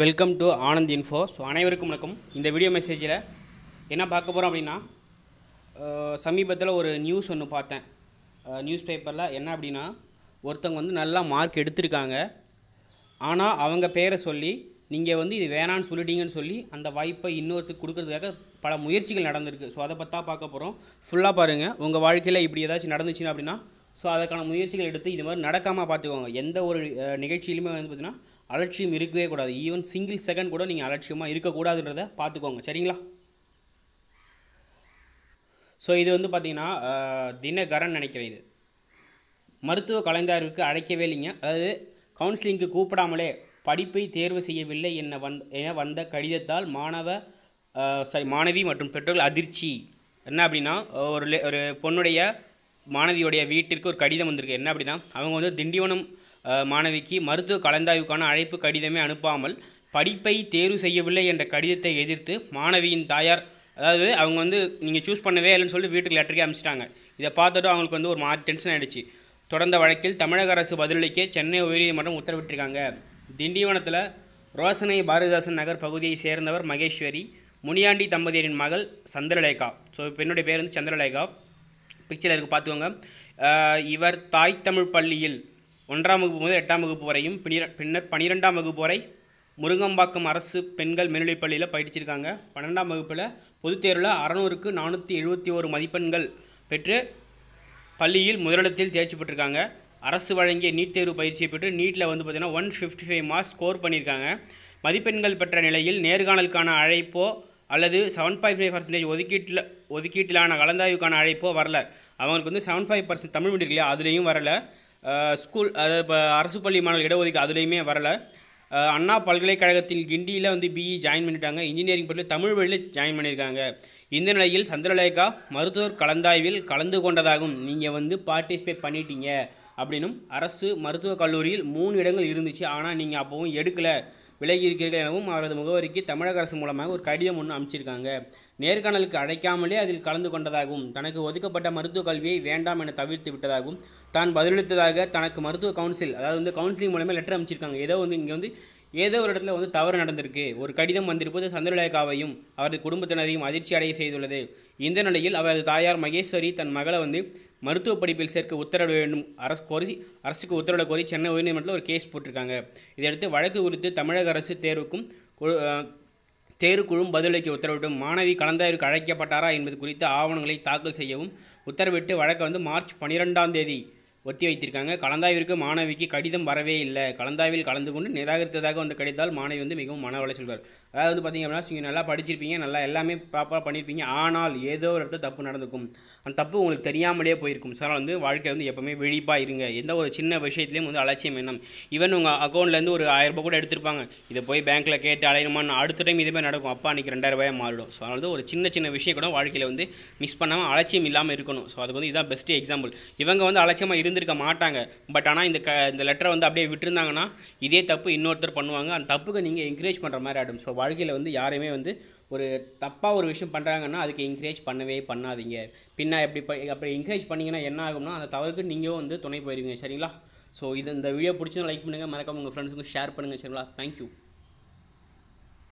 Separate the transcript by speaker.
Speaker 1: welcome to Anand info so அனைவருக்கும் வணக்கம் இந்த வீடியோ மெசேஜில் என்ன பார்க்க போகிறோம் அப்படின்னா சமீபத்தில் ஒரு நியூஸ் ஒன்று பார்த்தேன் நியூஸ் பேப்பரில் என்ன அப்படின்னா ஒருத்தவங்க வந்து நல்லா மார்க் எடுத்திருக்காங்க ஆனால் அவங்க பேரை சொல்லி நீங்கள் வந்து இது வேணான்னு சொல்லிட்டீங்கன்னு சொல்லி அந்த வாய்ப்பை இன்னொருத்துக்கு கொடுக்கறதுக்காக பல முயற்சிகள் நடந்திருக்கு ஸோ அதை பற்றா பார்க்க போகிறோம் ஃபுல்லாக பாருங்கள் உங்கள் வாழ்க்கையில் இப்படி ஏதாச்சும் நடந்துச்சுன்னா அப்படின்னா ஸோ அதற்கான முயற்சிகள் எடுத்து இது மாதிரி நடக்காமல் பார்த்துக்கோங்க எந்த ஒரு நிகழ்ச்சியிலுமே வந்து பார்த்திங்கன்னா அலட்சியம் இருக்கவே கூடாது ஈவன் சிங்கிள் செகண்ட் கூட நீங்கள் அலட்சியமாக இருக்கக்கூடாதுன்றதை பார்த்துக்கோங்க சரிங்களா ஸோ இது வந்து பார்த்திங்கன்னா தினகரன் நினைக்கிறேன் இது மருத்துவ கலைஞருக்கு அழைக்கவே இல்லைங்க அதாவது கவுன்சிலிங்க்கு கூப்பிடாமலே படிப்பை தேர்வு செய்யவில்லை என்ன வந் என வந்த கடிதத்தால் மாணவ சாரி மாணவி மற்றும் பெற்றோர்கள் அதிர்ச்சி என்ன அப்படின்னா ஒரு ஒரு பொண்ணுடைய மாணவியுடைய வீட்டிற்கு ஒரு கடிதம் வந்திருக்கு என்ன அப்படின்னா அவங்க வந்து திண்டிவனம் மாணவிக்கு மருத்துவ கலந்தாய்வுக்கான அழைப்பு கடிதமே அனுப்பாமல் படிப்பை தேர்வு செய்யவில்லை என்ற கடிதத்தை எதிர்த்து மாணவியின் தாயார் அதாவது அவங்க வந்து நீங்கள் சூஸ் பண்ணவே இல்லைன்னு சொல்லி வீட்டுக்கு லெட்டருக்கே அனுப்பிச்சிட்டாங்க இதை பார்த்துட்டு அவங்களுக்கு வந்து ஒரு மா டென்ஷன் ஆகிடுச்சு தொடர்ந்த வழக்கில் தமிழக அரசு பதிலளிக்க சென்னை உயர்நீதிமன்றம் உத்தரவிட்டிருக்காங்க திண்டிவனத்தில் ரோசனை பாரதிதாசன் நகர் பகுதியை சேர்ந்தவர் மகேஸ்வரி முனியாண்டி தம்பதியரின் மகள் சந்திரலேகா ஸோ பெண்ணுடைய பேர் வந்து சந்திரலேகா பிக்சர் இருக்குது பார்த்துக்கோங்க இவர் தாய் தமிழ் பள்ளியில் ஒன்றாம் வகுப்பு முதல் எட்டாம் வகுப்பு வரையும் பின்னர் பின்னர் பன்னிரெண்டாம் வகுப்பு வரை முருங்கம்பாக்கம் அரசு பெண்கள் மேல்நிலைப் பள்ளியில் பயிற்சிருக்காங்க பன்னெண்டாம் வகுப்பில் பொதுத் தேர்வில் அறநூறுக்கு நானூற்றி எழுபத்தி ஓரு மதிப்பெண்கள் பெற்று பள்ளியில் முதலிடத்தில் தேர்ச்சி பெற்றிருக்காங்க அரசு வழங்கிய நீட் தேர்வு பயிற்சியை பெற்று நீட்டில் வந்து பார்த்திங்கன்னா one fifty five marks score பண்ணியிருக்காங்க மதிப்பெண்கள் பெற்ற நிலையில் நேர்காணலுக்கான அழைப்போ அல்லது செவன் பாயிண்ட் ஃபைவ் பர்சன்டேஜ் ஒதுக்கீட்டில் ஒதுக்கீட்டிலான கலந்தாய்வுக்கான அழைப்போ வரல அவங்களுக்கு வந்து seven five percent Tamil medium இல்லையா அதுலேயும் வரலை ஸ்கூல் அது இப்போ அரசு பள்ளி மாணவர்கள் இடஒதுக்கீடு அதுலேயுமே வரலை அண்ணா பல்கலைக்கழகத்தில் கிண்டியில் வந்து பிஇ ஜாயின் e பண்ணிட்டாங்க இன்ஜினியரிங் படிப்பில் தமிழ் வழியில் ஜாயின் பண்ணியிருக்காங்க இந்த நிலையில் சந்திரலேகா மருத்துவர் கலந்தாய்வில் கலந்து கொண்டதாகும் நீங்கள் வந்து பார்ட்டிசிபேட் பண்ணிட்டீங்க அப்படின்னும் அரசு மருத்துவக் கல்லூரியில் மூணு இடங்கள் இருந்துச்சு ஆனால் நீங்கள் அப்போவும் எடுக்கலை விலகி இருக்கிறீர்கள் எனவும் அவரது முகவரிக்கு தமிழக அரசு மூலமாக ஒரு கடிதம் ஒன்று அமைச்சிருக்காங்க நேர்காணலுக்கு அழைக்காமலே அதில் கலந்து கொண்டதாகவும் தனக்கு ஒதுக்கப்பட்ட மருத்துவக் கல்வியை வேண்டாம் என தவிர்த்து விட்டதாகவும் தான் பதிலளித்ததாக தனக்கு மருத்துவ கவுன்சில் அதாவது வந்து கவுன்சிலிங் மூலமாக லெட்டர் அமைச்சிருக்காங்க ஏதோ வந்து இங்கே வந்து ஏதோ ஒரு இடத்துல வந்து தவறு நடந்திருக்கு ஒரு கடிதம் வந்திருப்பது சந்திரலேகாவையும் அவரது குடும்பத்தினரையும் அதிர்ச்சி அடைய செய்துள்ளது இந்த நிலையில் அவரது தாயார் மகேஸ்வரி தன் மகளை வந்து மருத்துவ படிப்பில் சேர்க்க உத்தரவிட வேண்டும் அரசு கோரி அரசுக்கு உத்தரவிட கோரி சென்னை உயர்நீதிமன்றத்தில் ஒரு கேஸ் போட்டிருக்காங்க இதையடுத்து வழக்கு குறித்து தமிழக அரசு தேர்வுக்கும் தேர்வுக்குழுவும் பதிலளிக்க உத்தரவிட்டும் மாணவி கலந்தாய்வுக்கு அழைக்கப்பட்டாரா என்பது குறித்த ஆவணங்களை தாக்கல் செய்யவும் உத்தரவிட்டு வழக்கு வந்து மார்ச் பனிரெண்டாம் தேதி ஒத்தி வைத்திருக்காங்க கலந்தாய்விற்கு மாணவிக்கு கடிதம் வரவே இல்லை கலந்தாய்வில் கலந்து கொண்டு நிராகரித்ததாக வந்து கடிதத்தால் மாணவி வந்து மிகவும் மன வளர்ச்சி சொல்வார் அதாவது வந்து பார்த்திங்க அப்படின்னா நீங்கள் நல்லா படிச்சிருப்பீங்க நல்லா எல்லாமே ப்ராப்பராக பண்ணியிருப்பீங்க ஆனால் ஏதோ ஒரு இடத்துல தப்பு நடந்துக்கும் அந்த தப்பு உங்களுக்கு தெரியாமலே போயிருக்கும் சார் வந்து வாழ்க்கை வந்து எப்போவுமே விழிப்பாக இருங்க எந்த ஒரு சின்ன விஷயத்துலேயும் வந்து அலட்சியம் என்ன ஈவன் உங்கள் அக்கௌண்ட்லேருந்து ஒரு ஆயிரரூபா கூட எடுத்திருப்பாங்க இதை போய் பேங்க்கில் கேட்டு அலையணுமான்னு அடுத்த டைம் இதே நடக்கும் அப்பா அன்றைக்கி ரெண்டாயிரம் ரூபாய் மாறிடும் ஸோ அதாவது ஒரு சின்ன சின்ன விஷயம் கூட வாழ்க்கையில் வந்து மிஸ் பண்ணாமல் அலட்சியம் இல்லாமல் இருக்கணும் ஸோ அதுக்கு வந்து இதுதான் பெஸ்ட்டு எக்ஸாம்பிள் இவங்க வந்து அலட்சியமாக இருந்து இருந்திருக்க மாட்டாங்க பட் ஆனால் இந்த க இந்த லெட்டரை வந்து அப்படியே விட்டுருந்தாங்கன்னா இதே தப்பு இன்னொருத்தர் பண்ணுவாங்க அந்த தப்புக்கு நீங்கள் என்கரேஜ் பண்ணுற மாதிரி ஆகிடும் ஸோ வாழ்க்கையில் வந்து யாரையுமே வந்து ஒரு தப்பாக ஒரு விஷயம் பண்ணுறாங்கன்னா அதுக்கு என்கரேஜ் பண்ணவே பண்ணாதீங்க பின்னா எப்படி அப்படி என்கரேஜ் பண்ணிங்கன்னா என்ன ஆகும்னா அந்த தவறுக்கு நீங்கள் வந்து துணை போயிருவீங்க சரிங்களா ஸோ இது இந்த வீடியோ பிடிச்சதும் லைக் பண்ணுங்கள் மறக்காம உங்கள் ஃப்ரெண்ட்ஸுக்கும் ஷேர் பண்ணுங்கள் சரிங்களா தேங்க்யூ